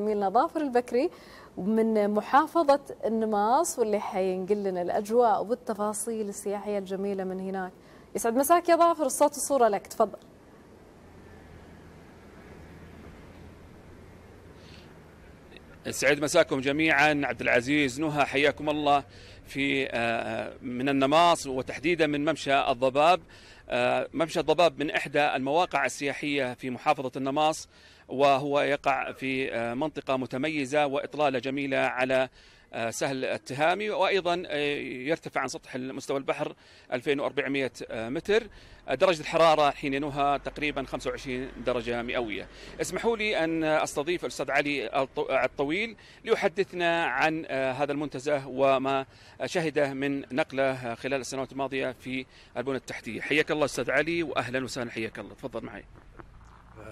زميلنا ظافر البكري من محافظة النماص واللي حينقل لنا الأجواء والتفاصيل السياحية الجميلة من هناك يسعد مساك يا ظافر الصوت والصورة لك تفضل سعيد مساكم جميعا عبد العزيز نهى حياكم الله في آه، آه، من النماص وتحديدا من ممشى الضباب آه، ممشى الضباب من إحدى المواقع السياحية في محافظة النماص وهو يقع في منطقة متميزة وإطلالة جميلة على آه، سهل التهامي وايضا آه، يرتفع عن سطح مستوى البحر 2400 آه، متر درجه الحراره حين ينوها تقريبا 25 درجه مئويه اسمحوا لي ان استضيف الاستاذ علي الطويل ليحدثنا عن هذا المنتزه وما شهده من نقله خلال السنوات الماضيه في البنى التحتيه حياك الله استاذ علي واهلا وسهلا حياك الله تفضل معي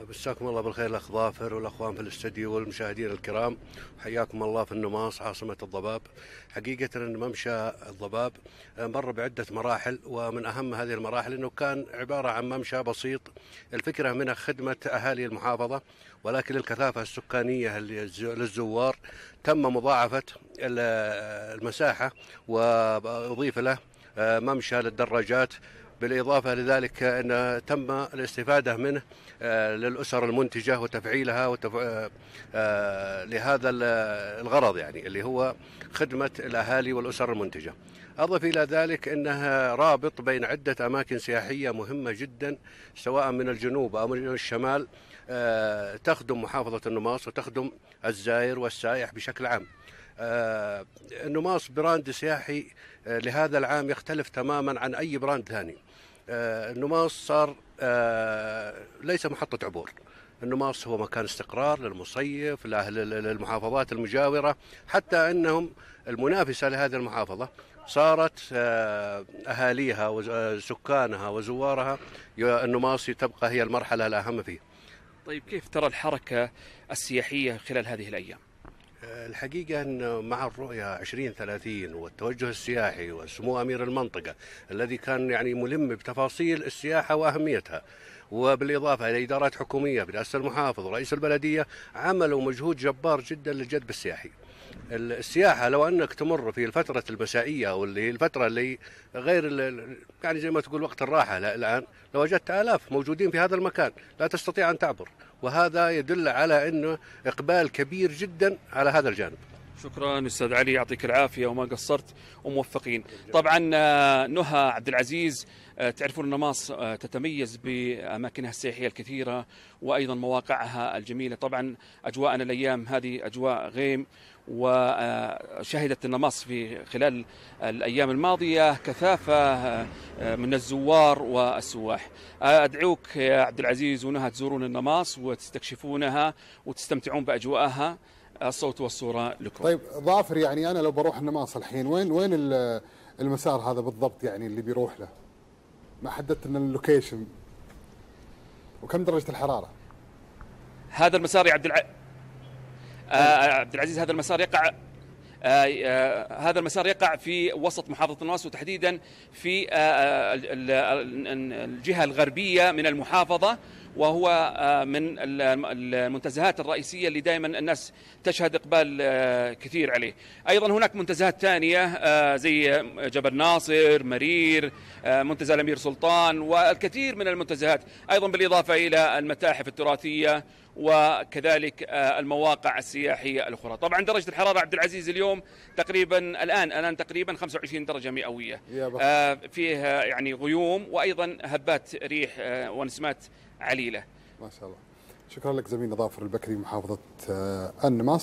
مساكم الله بالخير الاخ ظافر والاخوان في الاستديو والمشاهدين الكرام حياكم الله في النماص عاصمه الضباب حقيقه ان ممشى الضباب مر بعده مراحل ومن اهم هذه المراحل انه كان عباره عن ممشى بسيط الفكره منه خدمه اهالي المحافظه ولكن الكثافه السكانيه للزوار تم مضاعفه المساحه واضيف له ممشى للدراجات بالإضافة لذلك أن تم الاستفادة منه آه، للأسر المنتجة وتفعيلها وتف... آه، آه، لهذا الغرض يعني اللي هو خدمة الأهالي والأسر المنتجة أضف إلى ذلك أنها رابط بين عدة أماكن سياحية مهمة جدا سواء من الجنوب أو من الشمال تخدم محافظة النماص وتخدم الزائر والسائح بشكل عام آه، نماص براند سياحي آه، لهذا العام يختلف تماما عن أي براند ثاني آه، النماص صار ليس محطة عبور النماص هو مكان استقرار للمصيف لأهل المحافظات المجاورة حتى أنهم المنافسة لهذه المحافظة صارت أهاليها وسكانها وزوارها النماصي تبقى هي المرحلة الأهم فيه طيب كيف ترى الحركة السياحية خلال هذه الأيام؟ الحقيقة أن مع الرؤية 2030 والتوجه السياحي وسمو أمير المنطقة الذي كان يعني ملم بتفاصيل السياحة وأهميتها وبالإضافة إلى إدارات حكومية برئاسة المحافظ ورئيس البلدية عملوا مجهود جبار جدا للجذب السياحي السياحه لو انك تمر في الفتره المسائيه او اللي هي الفتره اللي غير يعني زي ما تقول وقت الراحه الان لوجدت الاف موجودين في هذا المكان لا تستطيع ان تعبر وهذا يدل على انه اقبال كبير جدا على هذا الجانب شكرا استاذ علي يعطيك العافيه وما قصرت وموفقين. طبعا آه، نهى عبد العزيز آه، تعرفون النماص آه، تتميز باماكنها السياحيه الكثيره وايضا مواقعها الجميله، طبعا اجواءنا الايام هذه اجواء غيم وشهدت النماص في خلال الايام الماضيه كثافه من الزوار والسواح. ادعوك يا عبد العزيز ونهى تزورون النماص وتستكشفونها وتستمتعون باجواءها الصوت والصوره لكم. طيب ظافر يعني انا لو بروح النماص الحين وين وين المسار هذا بالضبط يعني اللي بيروح له؟ ما حددت لنا اللوكيشن وكم درجه الحراره؟ هذا المسار يا عبد الع... آه،, طيب. آه عبد العزيز هذا المسار يقع آه آه هذا المسار يقع في وسط محافظة النواس وتحديدا في آه, آه، الجهة الغربية من المحافظة وهو آه، من المنتزهات الرئيسية اللي دائما الناس تشهد إقبال آه، كثير عليه أيضا هناك منتزهات ثانية آه، زي جبل ناصر مرير منتزه الأمير سلطان والكثير من المنتزهات أيضا بالإضافة إلى المتاحف التراثية وكذلك المواقع السياحية الأخرى طبعا درجة الحرارة عبد العزيز اليوم تقريبا الآن الآن تقريبا 25 درجة مئوية فيها يعني غيوم وأيضا هبات ريح ونسمات عليله. ما شاء الله. شكرا لك زميلنا ظافر البكري محافظه النماص. آه،